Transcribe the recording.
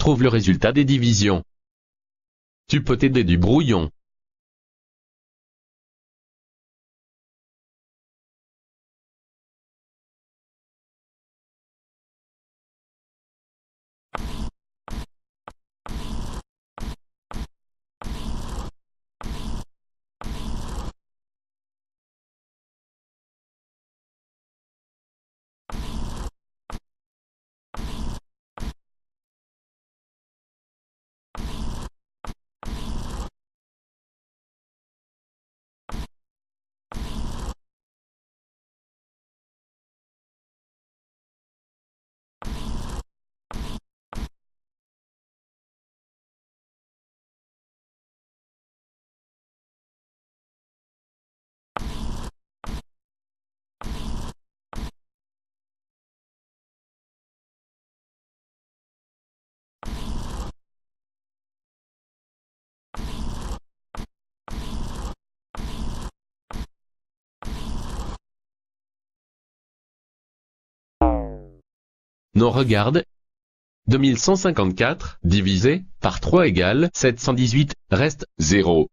Trouve le résultat des divisions. Tu peux t'aider du brouillon. Non regarde 2154 divisé par 3 égale 718, reste 0.